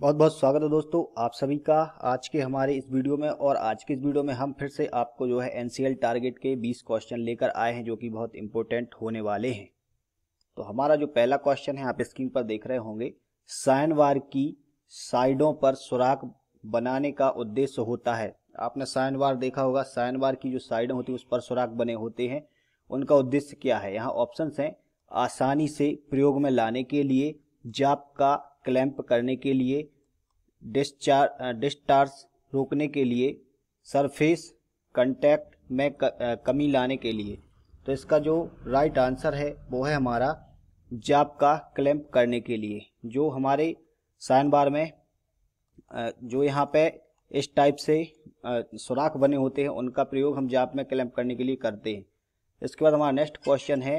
बहुत बहुत स्वागत है दोस्तों आप सभी का आज के हमारे इस वीडियो में और आज के इस वीडियो में हम फिर से आपको जो है एनसीएल टारगेट के 20 क्वेश्चन लेकर आए हैं जो कि बहुत इंपॉर्टेंट होने वाले हैं तो हमारा जो पहला क्वेश्चन है आप स्क्रीन पर देख रहे होंगे साइनवार की साइडों पर सुराख बनाने का उद्देश्य होता है आपने साइनवार देखा होगा साइनवार की जो साइड होती है उस पर सुराख बने होते हैं उनका उद्देश्य क्या है यहाँ ऑप्शन है आसानी से प्रयोग में लाने के लिए जाप का क्लैंप करने के लिए डिस्चार्ज डिस्टार्स रोकने के लिए सरफेस कंटैक्ट में कमी लाने के लिए तो इसका जो राइट आंसर है वो है हमारा जाप का क्लैंप करने के लिए जो हमारे साइन बार में जो यहाँ पे इस टाइप से सुराख बने होते हैं उनका प्रयोग हम जाप में क्लैंप करने के लिए करते हैं इसके बाद हमारा नेक्स्ट क्वेश्चन है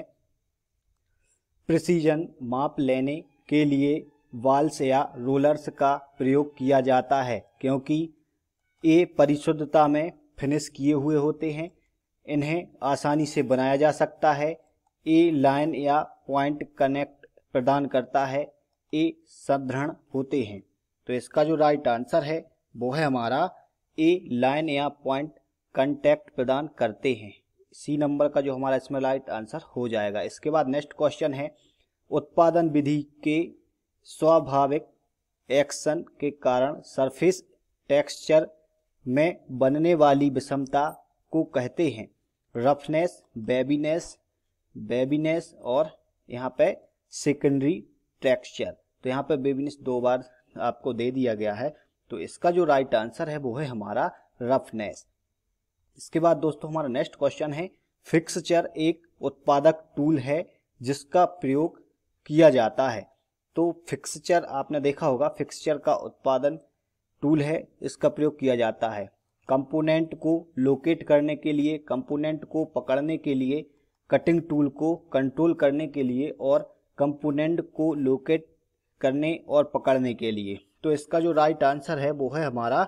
प्रिसीजन माप लेने के लिए वाल्स या रोलर्स का प्रयोग किया जाता है क्योंकि ये परिशुद्धता में फिनिश किए हुए होते हैं इन्हें आसानी से बनाया जा सकता है ए लाइन या पॉइंट कनेक्ट प्रदान करता है ए सदृढ़ होते हैं तो इसका जो राइट आंसर है वो है हमारा ए लाइन या पॉइंट कंटेक्ट प्रदान करते हैं सी नंबर का जो हमारा इसमें राइट आंसर हो जाएगा इसके बाद नेक्स्ट क्वेश्चन है उत्पादन विधि के स्वाभाविक एक्शन के कारण सरफेस टेक्सचर में बनने वाली विषमता को कहते हैं रफनेस बेबीनेस बेबीनेस और यहाँ पे सेकेंडरी टेक्सचर तो यहाँ पे बेबीनेस दो बार आपको दे दिया गया है तो इसका जो राइट आंसर है वो है हमारा रफनेस इसके बाद दोस्तों हमारा नेक्स्ट क्वेश्चन है फिक्सचर एक उत्पादक टूल है जिसका प्रयोग किया जाता है तो फिक्सचर आपने देखा होगा फिक्सचर का उत्पादन टूल है इसका प्रयोग किया जाता है कंपोनेंट को लोकेट करने के लिए कंपोनेंट को पकड़ने के लिए कटिंग टूल को कंट्रोल करने के लिए और कंपोनेंट को लोकेट करने और पकड़ने के लिए तो इसका जो राइट आंसर है वो है हमारा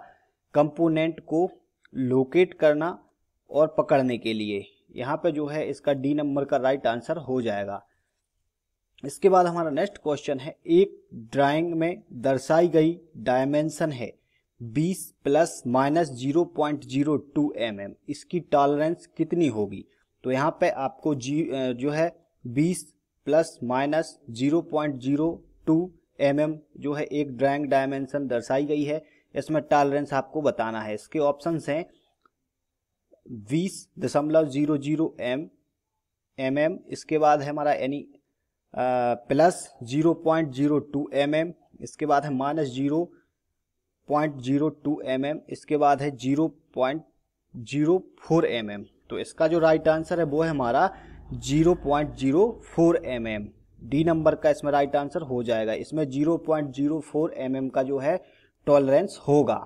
कंपोनेंट को लोकेट करना और पकड़ने के लिए यहाँ पे जो है इसका डी नंबर का राइट आंसर हो जाएगा इसके बाद हमारा नेक्स्ट क्वेश्चन है एक ड्राइंग में दर्शाई गई डायमेंशन है 20 plus minus zero point mm. इसकी टॉलरेंस कितनी होगी तो यहाँ पे आपको जी जो है 20 plus minus zero point zero two M M जो है एक ड्राइंग डायमेंशन दर्शाई गई है इसमें टॉलरेंस आपको बताना है इसके ऑप्शन हैं बीस दशमलव zero zero M M mm, इसके बाद है हमारा यानी plus zero point zero two M M इसके बाद है minus zero point zero two M M इसके बाद है zero point zero four M M तो इसका जो राइट आंसर है वो है हमारा zero point zero four M M D number का इसमें राइट आंसर हो जाएगा इसमें zero point zero four M M का जो है टॉलरेंस होगा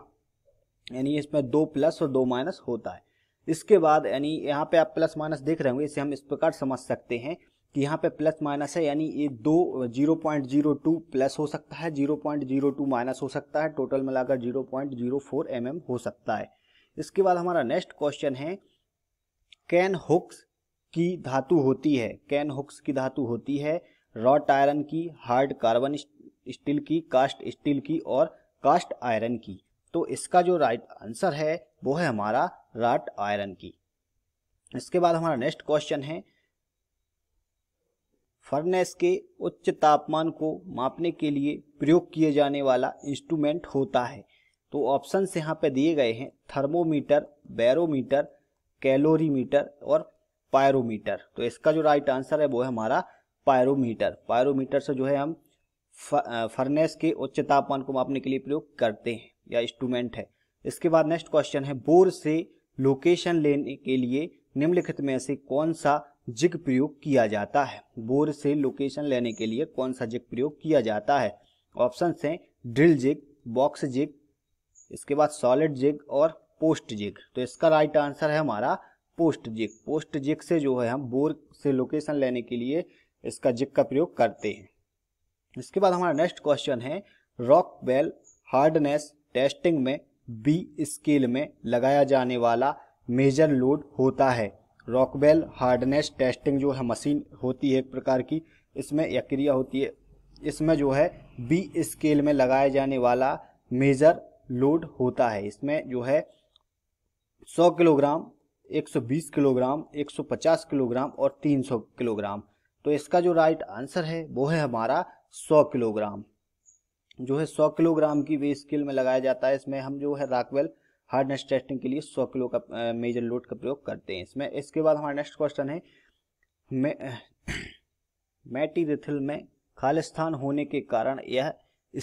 यानी इसमें दो प्लस और दो माइनस होता है इसके बाद यानी यहाँ पे आप प्लस माइनस देख रहे होंगे इसे हम इस प्रकार समझ सकते हैं कि यहाँ पे प्लस माइनस है यानी ये दो zero point zero two plus हो सकता है zero point zero two minus हो सकता है टोटल मिलाकर zero point zero four M mm M हो सकता है इसके बाद हमारा नेक्स्ट क्वेश्चन है कैन हुक्स की धातु होती है कैन हुक्स की धातु होती है रॉट आयरन की हार्ड कार्बन स्टील की कास्ट स्टील की और कास्ट आयरन की तो इसका जो राइट आंसर है वो है हमारा राट आयरन की इसके बाद हमारा नेक्स्ट क्वेश्चन है फर्नेस के उच्च तापमान को मापने के लिए प्रयोग किए जाने वाला इंस्ट्रूमेंट होता है तो ऑप्शन यहाँ पे दिए गए हैं थर्मोमीटर बैरोमीटर कैलोरीमीटर और पायरोमीटर तो इसका जो राइट आंसर है वो है हमारा पायरोमीटर पायरोमीटर से जो है हम फर्नेस के उच्च तापमान को मापने के लिए प्रयोग करते हैं या इंस्ट्रूमेंट है इसके बाद नेक्स्ट क्वेश्चन है बोर से लोकेशन लेने के लिए निम्नलिखित में से कौन सा जिग प्रयोग किया जाता है बोर से लोकेशन लेने के लिए कौन सा जिग प्रयोग किया जाता है ऑप्शन है ड्रिल जिग बॉक्स जिग इसके बाद सॉलिड जिग और पोस्ट जिग तो इसका राइट आंसर है हमारा पोस्ट जिग पोस्ट जिग से जो है हम बोर से लोकेशन लेने के लिए इसका जिग का प्रयोग करते हैं इसके बाद हमारा नेक्स्ट क्वेश्चन है रॉक बेल हार्डनेस टेस्टिंग में बी स्केल में लगाया जाने वाला मेजर लोड होता है रॉकबेल हार्डनेस टेस्टिंग जो है मशीन होती है एक प्रकार की इसमें यह क्रिया होती है इसमें जो है बी स्केल में लगाया जाने वाला मेजर लोड होता है इसमें जो है 100 किलोग्राम 120 किलोग्राम 150 किलोग्राम और 300 किलोग्राम तो इसका जो राइट आंसर है वो है हमारा 100 किलोग्राम जो है 100 किलोग्राम की वे स्केल में लगाया जाता है इसमें हम जो है राकवेल हार्डनेस टेस्टिंग के लिए 100 किलो का मेजर लोड का प्रयोग करते हैं इसमें इसके बाद हमारा नेक्स्ट क्वेश्चन है मे, मैटीरिथिल में खालिस्थान होने के कारण यह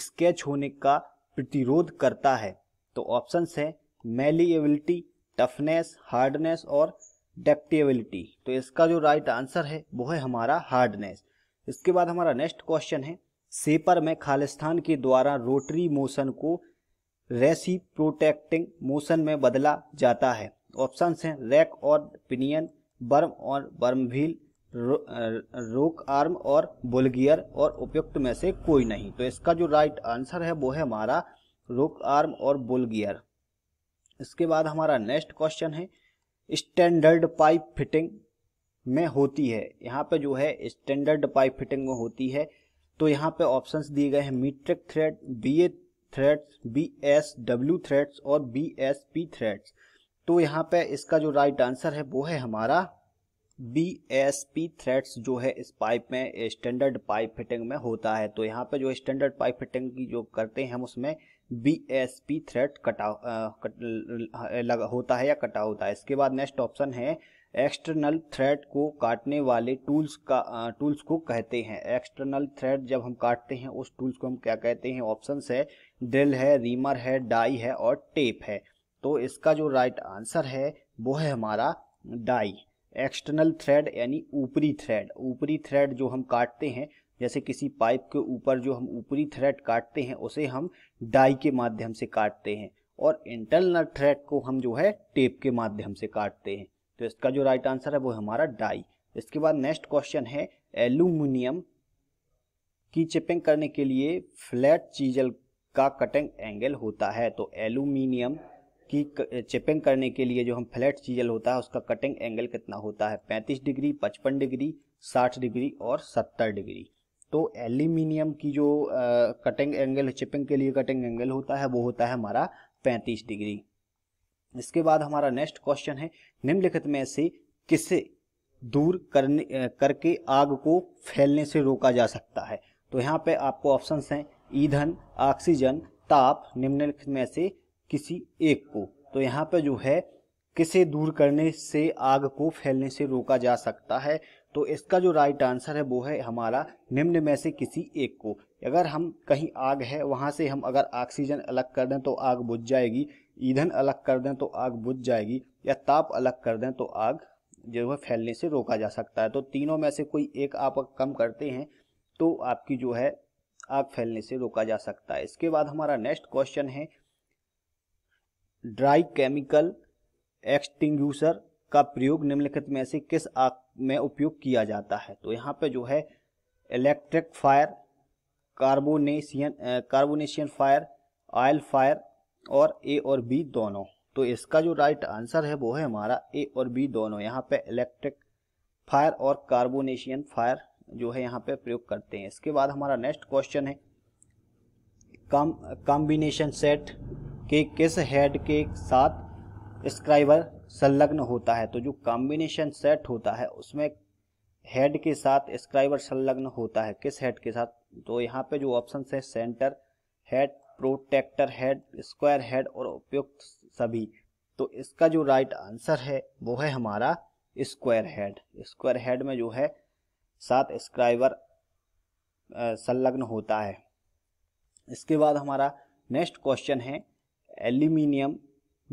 स्केच होने का प्रतिरोध करता है तो ऑप्शन है मेलिएबिलिटी टफनेस हार्डनेस और डेप्टेबिलिटी तो इसका जो राइट right आंसर है वो है हमारा हार्डनेस इसके बाद हमारा नेक्स्ट क्वेश्चन है सेपर में खालिस्तान के द्वारा रोटरी मोशन को रेसी प्रोटेक्टिंग मोशन में बदला जाता है ऑप्शन हैं रैक और पिनियन बर्म और बर्मभील रो, रोक आर्म और बुलगियर और उपयुक्त में से कोई नहीं तो इसका जो राइट आंसर है वो है हमारा रोक आर्म और बुलगियर इसके बाद हमारा नेक्स्ट क्वेश्चन है स्टैंडर्ड पाइप फिटिंग में होती है यहाँ पे जो है स्टैंडर्ड पाइप फिटिंग में होती है तो यहाँ पे ऑप्शंस दिए गए हैं metric thread B A threads B S W threads और बी एस पी थ्रेड्स तो यहाँ पे इसका जो राइट right आंसर है वो है हमारा बी एस पी थ्रेड्स जो है इस पाइप में स्टैंडर्ड पाइप फिटिंग में होता है तो यहाँ पे जो स्टैंडर्ड पाइप फिटिंग की जो करते हैं हम उसमें बी एस पी थ्रेड कटा लगा होता है या कटा होता है इसके बाद नेक्स्ट ऑप्शन है एक्सटर्नल थ्रेड को काटने वाले टूल्स का टूल्स को कहते हैं एक्सटर्नल थ्रेड जब हम काटते हैं उस टूल्स को हम क्या कहते हैं ऑप्शंस है ड्रिल है रीमर है डाई है और टेप है तो इसका जो राइट right आंसर है वो है हमारा डाई एक्सटर्नल थ्रेड यानी ऊपरी थ्रेड ऊपरी थ्रेड जो हम काटते हैं जैसे किसी पाइप के ऊपर जो हम ऊपरी थ्रेड काटते हैं उसे हम डाई के माध्यम से काटते हैं और इंटरनल थ्रेड को हम जो है टेप के माध्यम से काटते हैं तो इसका जो राइट आंसर है वो हमारा डाई इसके बाद नेक्स्ट क्वेश्चन है एल्यूमिनियम की चिपिंग करने के लिए फ्लैट चीजल का कटिंग एंगल होता है तो एल्यूमिनियम की चिपिंग करने के लिए जो हम फ्लैट चीजल होता है उसका कटिंग एंगल कितना होता है 35 डिग्री 55 डिग्री 60 डिग्री और 70 डिग्री तो एल्यूमिनियम की जो कटिंग एंगल चिपिंग के लिए कटिंग एंगल होता है वो होता है हमारा 35 डिग्री इसके बाद हमारा नेक्स्ट क्वेश्चन है निम्नलिखित में से किसे दूर करने करके आग को फैलने से रोका जा सकता है तो यहाँ पे आपको ऑप्शन हैं ईंधन ऑक्सीजन ताप निम्नलिखित में से किसी एक को तो यहाँ पे जो है किसे दूर करने से आग को फैलने से रोका जा सकता है तो इसका जो राइट आंसर है वो है हमारा निम्न में से किसी एक को अगर हम कहीं आग है वहाँ से हम अगर ऑक्सीजन अलग कर दें तो आग बुझ जाएगी ईंधन अलग कर दें तो आग बुझ जाएगी या ताप अलग कर दें तो आग जो है फैलने से रोका जा सकता है तो तीनों में से कोई एक आप कम करते हैं तो आपकी जो है आग फैलने से रोका जा सकता है इसके बाद हमारा नेक्स्ट क्वेश्चन है ड्राई केमिकल एक्सटिंग्यूसर का प्रयोग निम्नलिखित में से किस आग में उपयोग किया जाता है तो यहाँ पे जो है electric fire carbonaceous carbonaceous fire oil fire और ए और बी दोनों तो इसका जो राइट आंसर है वो है हमारा ए और बी दोनों यहाँ पे इलेक्ट्रिक फायर और कार्बोनेशियन फायर जो है यहाँ पे प्रयोग करते हैं इसके बाद हमारा नेक्स्ट क्वेश्चन है कम कॉम्बिनेशन सेट के किस हेड के साथ स्क्राइबर संलग्न होता है तो जो कॉम्बिनेशन सेट होता है उसमें हेड के साथ स्क्राइबर संलग्न होता है किस हेड के साथ तो यहाँ पे जो ऑप्शन है centre head protractor head square head और उपयुक्त सभी तो इसका जो राइट आंसर है वो है हमारा स्क्वायर हेड स्क्वायर हेड में जो है सात स्क्राइबर संलग्न होता है इसके बाद हमारा नेक्स्ट क्वेश्चन है एल्यूमिनियम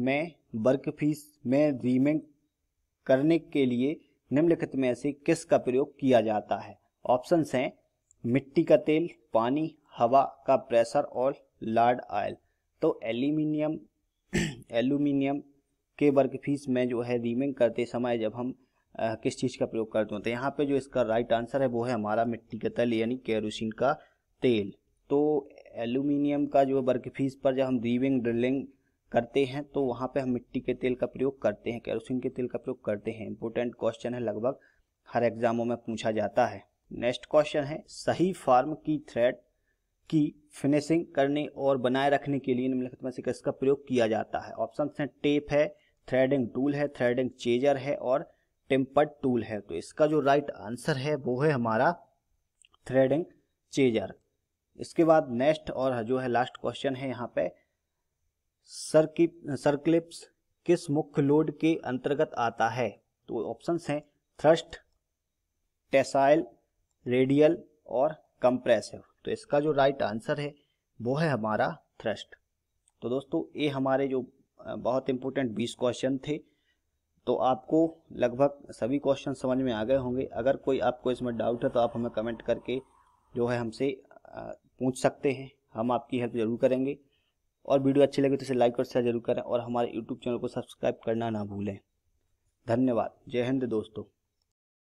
में वर्क फीस में रीमेंट करने के लिए निम्नलिखित में से किस का प्रयोग किया जाता है ऑप्शंस हैं मिट्टी का तेल पानी हवा का प्रेशर और लार्ड आयल तो एल्यूमिनियम एल्यूमिनियम के वर्क फीस में जो है रीमिंग करते समय जब हम आ, किस चीज़ का प्रयोग करते हैं तो यहाँ पे जो इसका राइट आंसर है वो है हमारा मिट्टी का तल यानी केरोसिन का तेल तो एल्यूमिनियम का जो वर्क फीस पर जब हम रीविंग ड्रिलिंग करते हैं तो वहाँ पे हम मिट्टी के तेल का प्रयोग करते हैं केरोसिन के तेल का प्रयोग करते हैं इंपॉर्टेंट क्वेश्चन है लगभग हर एग्जामों में पूछा जाता है नेक्स्ट क्वेश्चन है सही फार्म की थ्रेड की फिनिशिंग करने और बनाए रखने के लिए निम्नलिखित में से किसका प्रयोग किया जाता है ऑप्शन है टेप है थ्रेडिंग टूल है थ्रेडिंग चेजर है और टेम्पर्ड टूल है तो इसका जो राइट आंसर है वो है हमारा थ्रेडिंग चेजर इसके बाद नेक्स्ट और जो है लास्ट क्वेश्चन है यहाँ पे सर्किप सरक्लिप्स किस मुख्य लोड के अंतर्गत आता है तो ऑप्शंस हैं थ्रस्ट टेसाइल रेडियल और कंप्रेसिव तो इसका जो राइट आंसर है वो है हमारा थ्रस्ट तो दोस्तों ये हमारे जो बहुत इंपॉर्टेंट बीस क्वेश्चन थे तो आपको लगभग सभी क्वेश्चन समझ में आ गए होंगे अगर कोई आपको इसमें डाउट है तो आप हमें कमेंट करके जो है हमसे पूछ सकते हैं हम आपकी हेल्प जरूर करेंगे और वीडियो अच्छी लगे तो इसे लाइक और शेयर जरूर करें और हमारे यूट्यूब चैनल को सब्सक्राइब करना ना भूलें धन्यवाद जय हिंद दोस्तों